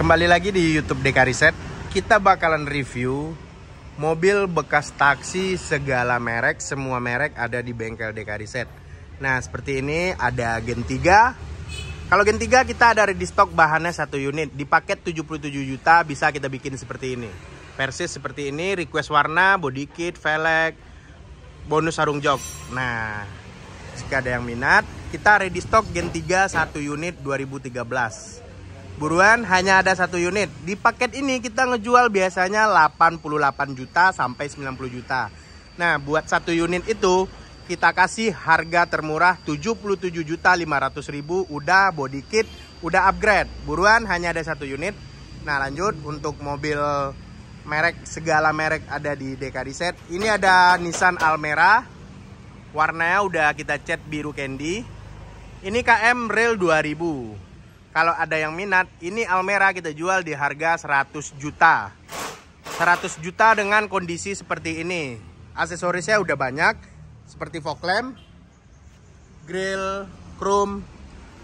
Kembali lagi di YouTube Deka Riset, kita bakalan review mobil bekas taksi segala merek, semua merek ada di bengkel Deka Riset. Nah, seperti ini ada Gen 3. Kalau Gen 3 kita ada ready stock bahannya satu unit. Di paket 77 juta bisa kita bikin seperti ini. Persis seperti ini, request warna, body kit, velg, bonus sarung jok. Nah, jika ada yang minat, kita ready stock Gen 3 satu unit 2013. Buruan hanya ada satu unit. Di paket ini kita ngejual biasanya 88 juta sampai 90 juta. Nah, buat satu unit itu kita kasih harga termurah 77 juta 500 ribu. Udah body kit, udah upgrade. Buruan hanya ada satu unit. Nah, lanjut untuk mobil merek segala merek ada di DK Reset. Ini ada Nissan Almera. Warnanya udah kita cat biru candy. Ini KM Rail 2000 kalau ada yang minat, ini Almera kita jual di harga 100 juta. 100 juta dengan kondisi seperti ini. Aksesorisnya udah banyak, seperti fog lamp, grill, chrome,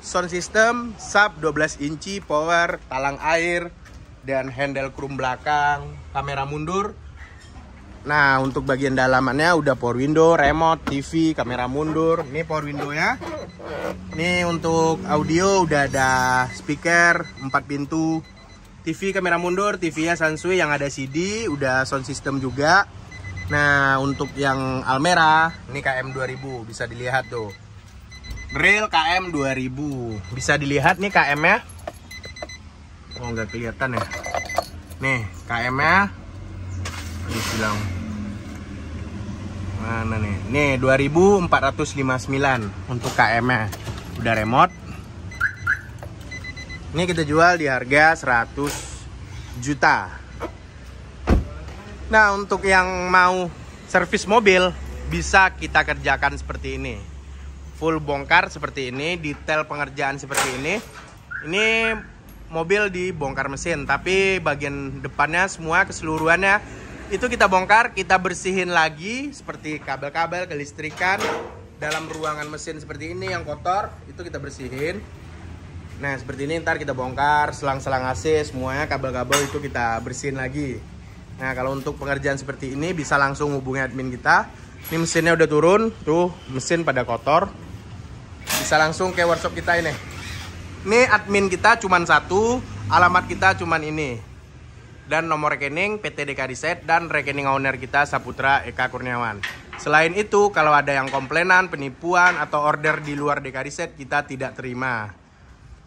sound system, sub 12 inci, power, talang air, dan handle chrome belakang, kamera mundur. Nah, untuk bagian dalamannya udah power window, remote, TV, kamera mundur. Ini power window ya. Ini untuk audio udah ada speaker 4 pintu, TV kamera mundur, TV-nya Sansui yang ada CD, udah sound system juga. Nah, untuk yang Almera, ini KM 2000 bisa dilihat tuh. real KM 2000. Bisa dilihat nih KM-nya. Oh, nggak kelihatan ya. Nih, KM-nya. Ini bilang mana nih nih 2459 untuk KM nya udah remote ini kita jual di harga 100 juta nah untuk yang mau servis mobil bisa kita kerjakan seperti ini full bongkar seperti ini detail pengerjaan seperti ini ini mobil dibongkar mesin tapi bagian depannya semua keseluruhannya itu kita bongkar, kita bersihin lagi seperti kabel-kabel kelistrikan dalam ruangan mesin seperti ini yang kotor itu kita bersihin. Nah seperti ini ntar kita bongkar selang-selang AC semuanya kabel-kabel itu kita bersihin lagi Nah kalau untuk pengerjaan seperti ini bisa langsung hubungi admin kita Ini mesinnya udah turun, tuh mesin pada kotor Bisa langsung ke workshop kita ini Ini admin kita cuman satu, alamat kita cuman ini dan nomor rekening PT DK Riset dan rekening owner kita Saputra Eka Kurniawan. Selain itu, kalau ada yang komplainan, penipuan, atau order di luar DK Riset, kita tidak terima.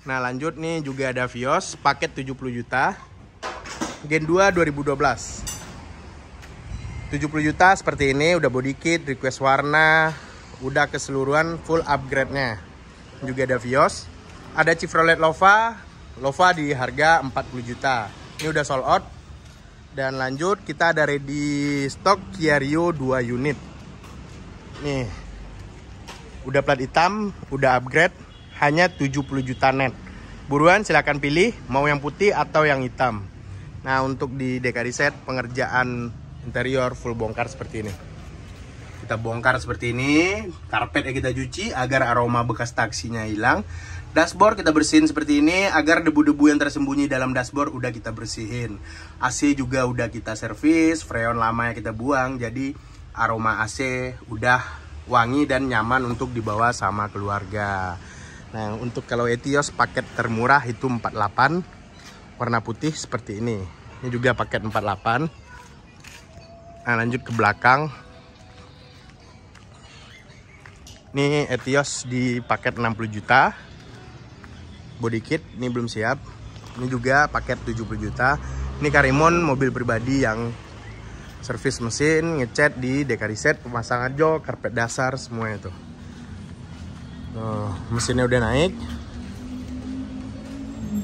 Nah lanjut nih juga ada Vios, paket 70 juta, Gen 2 2012. 70 juta seperti ini, udah body kit, request warna, udah keseluruhan full upgrade-nya. Juga ada Vios, ada Chevrolet Lova, Lova di harga 40 juta ini udah sold out dan lanjut kita ada ready stock Kia Rio 2 unit nih udah plat hitam udah upgrade hanya 70 juta net buruan silahkan pilih mau yang putih atau yang hitam nah untuk di DK Reset pengerjaan interior full bongkar seperti ini kita bongkar seperti ini karpet yang kita cuci agar aroma bekas taksinya hilang Dashboard kita bersihin seperti ini agar debu-debu yang tersembunyi dalam dashboard udah kita bersihin. AC juga udah kita servis, freon lama yang kita buang jadi aroma AC udah wangi dan nyaman untuk dibawa sama keluarga. Nah, untuk kalau Etios paket termurah itu 48 warna putih seperti ini. Ini juga paket 48. Nah, lanjut ke belakang ini Etios di paket 60 juta body kit ini belum siap ini juga paket 70 juta ini Karimun mobil pribadi yang servis mesin ngecat di dekariset pemasangan jok karpet dasar semuanya itu Tuh, mesinnya udah naik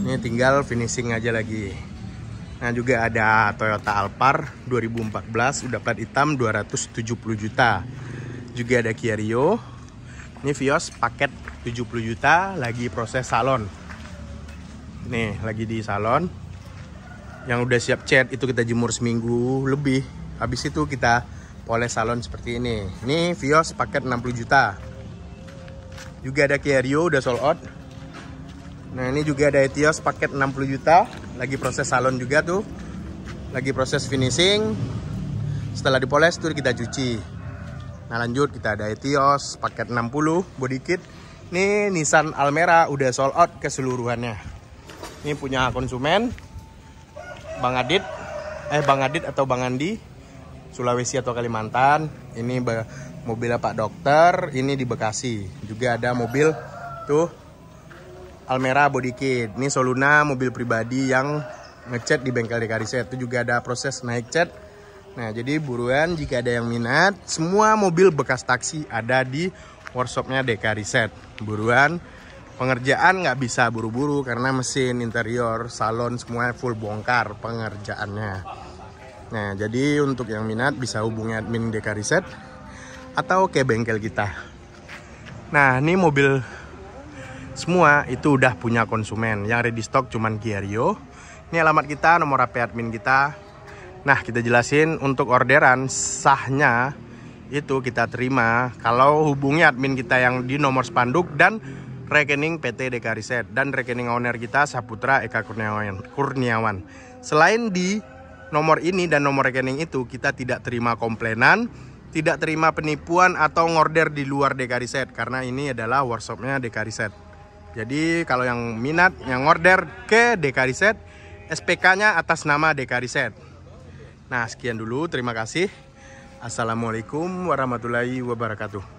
ini tinggal finishing aja lagi Nah juga ada Toyota Alphard 2014 udah plat hitam 270 juta. Juga ada Kia Rio ini Vios paket 70 juta lagi proses salon. Nih, lagi di salon. Yang udah siap cat itu kita jemur seminggu lebih. Habis itu kita poles salon seperti ini. Ini Vios paket 60 juta. Juga ada Kia Rio udah sold out. Nah, ini juga ada Etios paket 60 juta. Lagi proses salon juga tuh. Lagi proses finishing. Setelah dipoles tuh kita cuci. Nah lanjut kita ada Etios paket 60 body kit. Ini Nissan Almera udah sold out keseluruhannya. Ini punya konsumen Bang Adit, eh Bang Adit atau Bang Andi Sulawesi atau Kalimantan. Ini mobil Pak Dokter, ini di Bekasi. Juga ada mobil tuh Almera body kit. Ini Soluna mobil pribadi yang ngecat di bengkel Dekariset. Itu juga ada proses naik cat Nah, jadi buruan jika ada yang minat, semua mobil bekas taksi ada di workshopnya Deka Reset. Buruan, pengerjaan nggak bisa buru-buru karena mesin, interior, salon, semua full bongkar pengerjaannya. Nah, jadi untuk yang minat bisa hubungi admin Deka Reset atau ke bengkel kita. Nah, ini mobil semua itu udah punya konsumen. Yang ready stock cuman Rio. Ini alamat kita, nomor HP admin kita, Nah, kita jelasin untuk orderan sahnya itu kita terima kalau hubungi admin kita yang di nomor spanduk dan rekening PT DK Riset dan rekening owner kita Saputra Eka Kurniawan. Kurniawan. Selain di nomor ini dan nomor rekening itu kita tidak terima komplainan, tidak terima penipuan atau ngorder di luar DK Riset karena ini adalah workshopnya DK Riset. Jadi kalau yang minat yang order ke DK Riset, SPK-nya atas nama DK Riset. Nah, sekian dulu. Terima kasih. Assalamualaikum warahmatullahi wabarakatuh.